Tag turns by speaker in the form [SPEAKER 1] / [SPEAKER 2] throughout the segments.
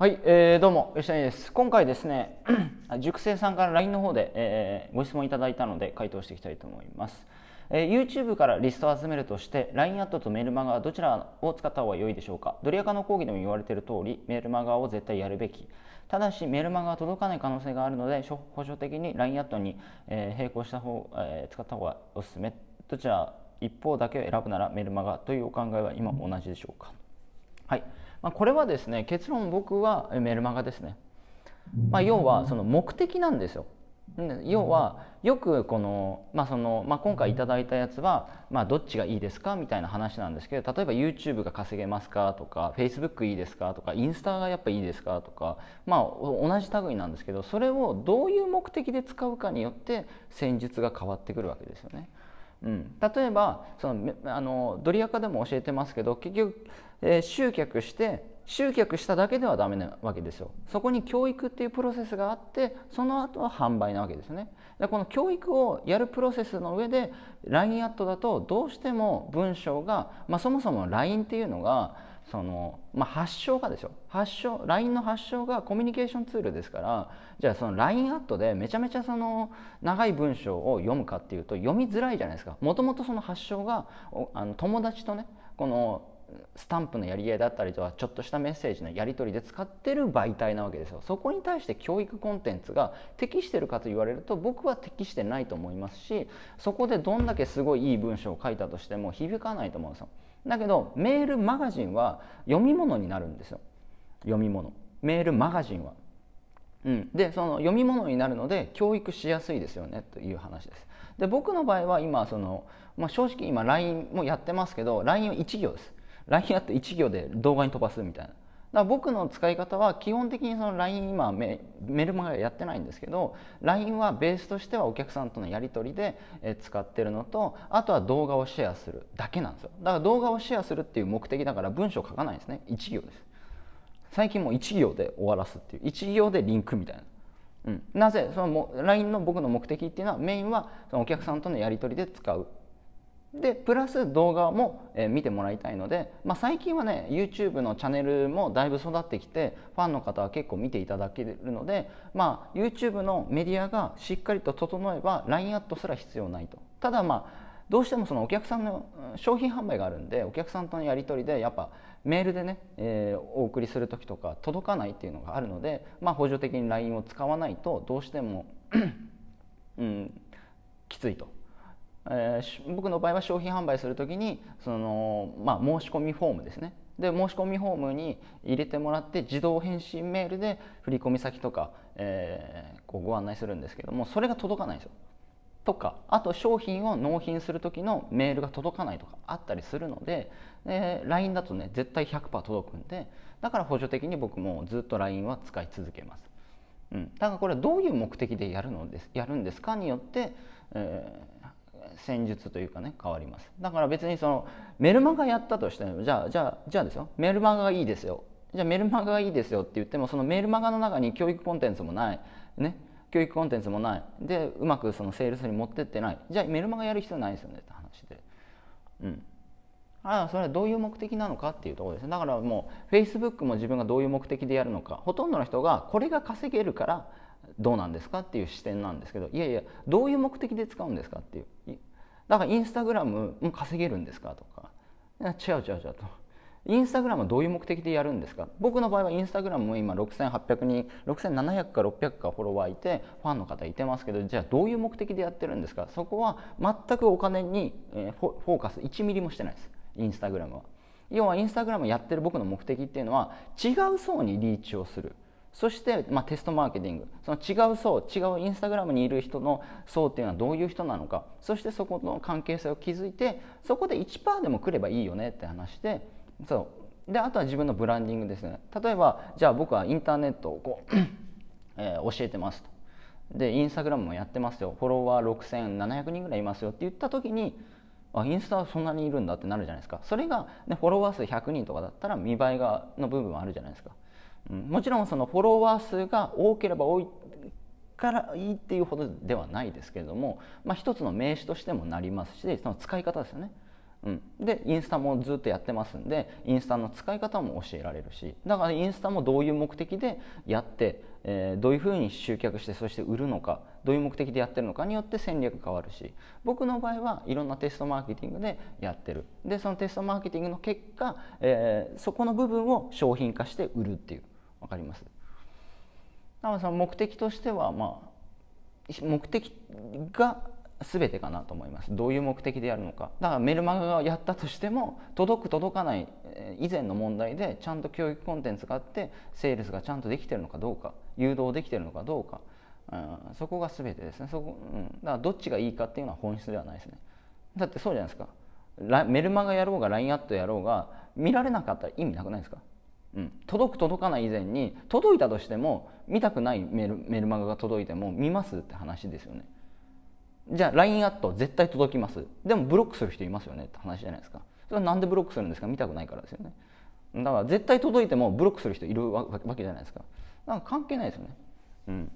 [SPEAKER 1] はい、えー、どうも吉谷です。今回ですね、塾 生さんから LINE の方で、えー、ご質問いただいたので回答していきたいと思います。えー、YouTube からリストを集めるとして LINE アットとメールマガどちらを使った方が良いでしょうか。ドリアカの講義でも言われている通りメールマガを絶対やるべき。ただしメールマガは届かない可能性があるので補助的に LINE アットに、えー、並行した方、えー、使った方がおすすめ。どちら一方だけを選ぶならメールマガというお考えは今も同じでしょうか。はい。まあ、これはですね結論僕はメルマガですね、まあ、要はその目的なんですよ要はよくこの,、まあそのまあ、今回いただいたやつは、まあ、どっちがいいですかみたいな話なんですけど例えば YouTube が稼げますかとか Facebook いいですかとかインスタがやっぱいいですかとか、まあ、同じ類なんですけどそれをどういう目的で使うかによって戦術が変わってくるわけですよね。うん、例えばそのあのドリアカでも教えてますけど結局、えー、集客して集客しただけではダメなわけですよそこに教育っていうプロセスがあってその後は販売なわけですねでこの教育をやるプロセスの上で LINE アットだとどうしても文章が、まあ、そもそも LINE っていうのがその、まあ、発祥がですよ発祥 LINE の発祥がコミュニケーションツールですからじゃあその LINE アットでめちゃめちゃその長い文章を読むかっていうと読みづらいじゃないですかもともとその発祥があの友達とねこのスタンプのやり合いだったりとはちょっとしたメッセージのやり取りで使ってる媒体なわけですよそこに対して教育コンテンツが適してるかと言われると僕は適してないと思いますしそこでどんだけすごいいい文章を書いたとしても響かないと思うんですよ。だけどメールマガジンは読み物になるんですよ読み物メールマガジンは。うん、でその読み物になるので教育しやすいですよねという話です。で僕の場合は今その、まあ、正直今 LINE もやってますけど LINE は1行です。LINE やって1行で動画に飛ばすみたいな。だから僕の使い方は基本的にその LINE 今メメルマガやってないんですけど LINE はベースとしてはお客さんとのやり取りで使ってるのとあとは動画をシェアするだけなんですよだから動画をシェアするっていう目的だから文章書かないんですね1行です最近もう1行で終わらすっていう1行でリンクみたいな、うん、なぜその LINE の僕の目的っていうのはメインはそのお客さんとのやり取りで使うでプラス動画も、え見てもらいたいので、まあ、最近はね YouTube のチャンネルもだいぶ育ってきてファンの方は結構見ていただけるので、まあ、YouTube のメディアがしっかりと整えば LINE アットすら必要ないとただまあどうしてもそのお客さんの商品販売があるんでお客さんとのやり取りでやっぱメールでね、えー、お送りする時とか届かないっていうのがあるので、まあ、補助的に LINE を使わないとどうしてもうん、きついとえ僕の場合は商品販売する時にその、まあ、申し込みフォームですねで申し込みフォームに入れてもらって自動返信メールで振込先とか、えー、こうご案内するんですけどもそれが届かないんですよ。とかあと商品を納品する時のメールが届かないとかあったりするのでで LINE だとね絶対100%届くんでだから補助的に僕もずっと LINE は使い続けます。うん、だからこれはどういう目的でやるのですやるんですかによって、えー戦術というかね変わりますだから別にそのメルマガやったとしてもじゃあじゃあじゃあですよメルマガがいいですよじゃあメルマガがいいですよって言ってもそのメルマガの中に教育コンテンツもないね教育コンテンツもないでうまくそのセールスに持ってってないじゃあメルマガやる必要ないですよねって話でうんあそれはどういう目的なのかっていうところですねだからもう Facebook も自分がどういう目的でやるのかほとんどの人がこれが稼げるからどうなんですかっていう視点なんですけどいやいやどういう目的で使うんですかっていうだからインスタグラム稼げるんですかとか違う違う違うとインスタグラムはどういう目的でやるんですか僕の場合はインスタグラムも今6800人6700か600かフォロワーいてファンの方いてますけどじゃあどういう目的でやってるんですかそこは全くお金にフォーカス1ミリもしてないですインスタグラムは要はインスタグラムやってる僕の目的っていうのは違う層にリーチをするそして、まあ、テストマーケティングその違う層違うインスタグラムにいる人の層っていうのはどういう人なのかそしてそこの関係性を築いてそこで1%でも来ればいいよねって話でそうであとは自分のブランディングですね例えばじゃあ僕はインターネットをこう、えー、教えてますとでインスタグラムもやってますよフォロワー6700人ぐらいいますよって言った時にあインスタはそんなにいるんだってなるじゃないですかそれが、ね、フォロワー数100人とかだったら見栄えがの部分はあるじゃないですかもちろんそのフォロワー数が多ければ多いからいいっていうほどではないですけれども、まあ、一つの名詞としてもなりますしその使い方ですよね。うん、でインスタもずっとやってますんでインスタの使い方も教えられるしだからインスタもどういう目的でやって、えー、どういうふうに集客してそして売るのかどういう目的でやってるのかによって戦略変わるし僕の場合はいろんなテストマーケティングでやってるでそのテストマーケティングの結果、えー、そこの部分を商品化して売るっていう。わかりますなのその目的としてはまあ目的が全てかなと思いますどういう目的でやるのかだからメルマガがやったとしても届く届かない以前の問題でちゃんと教育コンテンツがあってセールスがちゃんとできてるのかどうか誘導できてるのかどうか、うん、そこが全てですねそこ、うん、だからどっちがいいかっていうのは本質ではないですねだってそうじゃないですかメルマガやろうが LINE アットやろうが見られなかったら意味なくないですかうん、届く届かない以前に届いたとしても見たくないメルメルマガが届いても見ますって話ですよねじゃあ LINE アット絶対届きますでもブロックする人いますよねって話じゃないですかそれはなんでブロックするんですか見たくないからですよねだから絶対届いてもブロックする人いるわけじゃないですかなんか関係ないですよねうんだか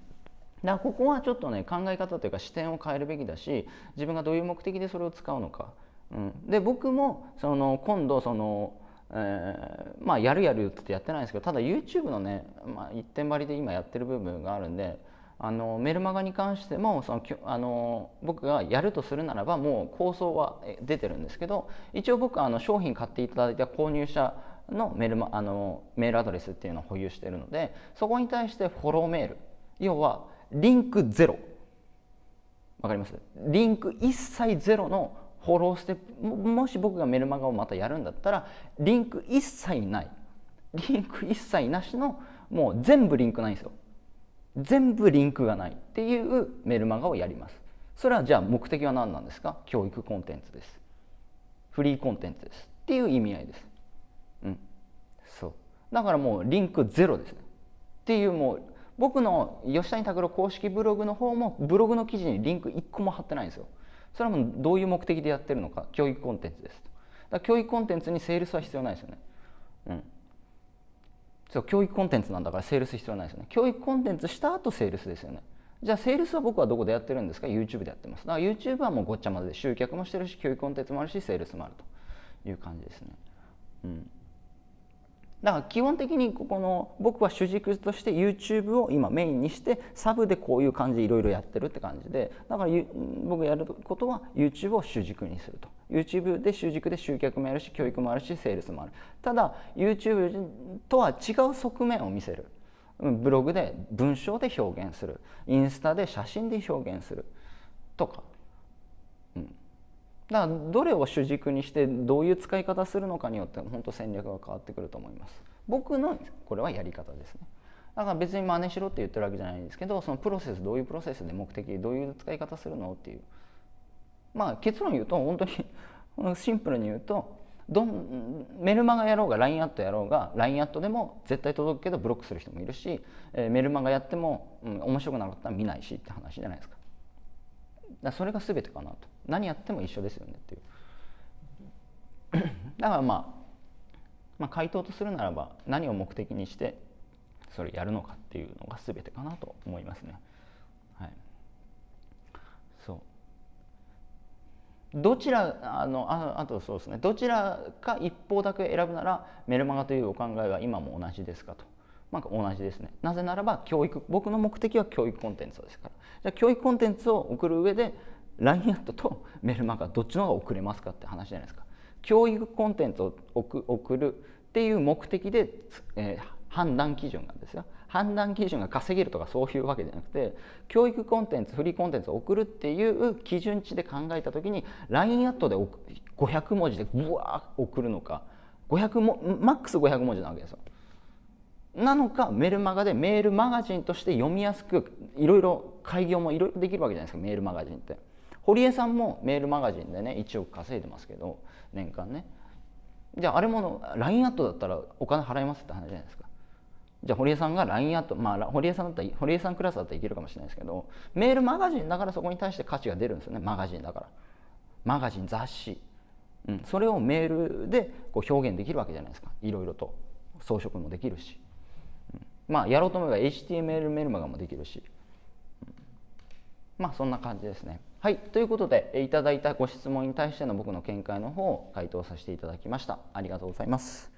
[SPEAKER 1] らここはちょっとね考え方というか視点を変えるべきだし自分がどういう目的でそれを使うのか、うん、で僕もその今度そのえー、まあやるやるってやってないんですけどただ YouTube のね、まあ、一点張りで今やってる部分があるんであのメルマガに関してもそのあの僕がやるとするならばもう構想は出てるんですけど一応僕あの商品買っていただいた購入者のメルマあのメールアドレスっていうのを保有してるのでそこに対してフォローメール要はリンクゼロわかりますリンク一切ゼロのフォローしてもし僕がメルマガをまたやるんだったらリンク一切ないリンク一切なしのもう全部リンクないんですよ全部リンクがないっていうメルマガをやりますそれはじゃあ目的は何なんですか教育コンテンツですフリーコンテンツですっていう意味合いですうんそうだからもうリンクゼロですねっていうもう僕の吉谷拓郎公式ブログの方もブログの記事にリンク1個も貼ってないんですよそれはもうどういう目的でやってるのか教育コンテンツですだから教育コンテンツにセールスは必要ないですよねうんそう教育コンテンツなんだからセールス必要ないですよね教育コンテンツした後セールスですよねじゃあセールスは僕はどこでやってるんですか YouTube でやってますだから YouTube はもうごっちゃまで集客もしてるし教育コンテンツもあるしセールスもあるという感じですねうんだから基本的にここの僕は主軸として YouTube を今メインにしてサブでこういう感じいろいろやってるって感じでだから僕やることは YouTube を主軸にすると YouTube で主軸で集客もやるし教育もあるしセールスもあるただ YouTube とは違う側面を見せるブログで文章で表現するインスタで写真で表現するとかだからどれを主軸にしてどういう使い方するのかによって本当戦略が変わってくると思います僕のこれはやり方ですねだから別に真似しろって言ってるわけじゃないんですけどそのプロセスどういうプロセスで目的どういう使い方するのっていうまあ結論言うと本当に シンプルに言うとどんメルマガやろうが LINE アットやろうが LINE アットでも絶対届くけどブロックする人もいるし、えー、メルマガやっても、うん、面白くなかったら見ないしって話じゃないですかだそれが全てかなと何やっても一緒ですよねっていう だからまあまあ、回答とするならば何を目的にしてそれやるのかっていうのが全てかなと思いますね。はい、そうどちらあのああとそうですねどちらか一方だけ選ぶならメルマガというお考えは今も同じですかと。まあ、同じですねなぜならば教育僕の目的は教育コンテンツですからじゃあ教育コンテンツを送る上で LINE アットとメルマガどっちの方が送れますかって話じゃないですか教育コンテンツを送るっていう目的で、えー、判断基準なんですよ判断基準が稼げるとかそういうわけじゃなくて教育コンテンツフリーコンテンツを送るっていう基準値で考えた時に LINE アットで500文字でブワー送るのか500もマックス500文字なわけですよなのかメルマガでメールマガジンとして読みやすくいろいろ開業もいろいろできるわけじゃないですかメールマガジンって堀江さんもメールマガジンでね1億稼いでますけど年間ねじゃああれもの LINE アットだったらお金払いますって話じゃないですかじゃあ堀江さんが LINE アットまあ堀江さんだったら堀江さんクラスだったらいけるかもしれないですけどメールマガジンだからそこに対して価値が出るんですよねマガジンだからマガジン雑誌、うん、それをメールでこう表現できるわけじゃないですかいろいろと装飾もできるしまあ、やろうと思えば HTML メルマガもできるし、まあそんな感じですね。はい、ということでいただいたご質問に対しての僕の見解の方を回答させていただきました。ありがとうございます。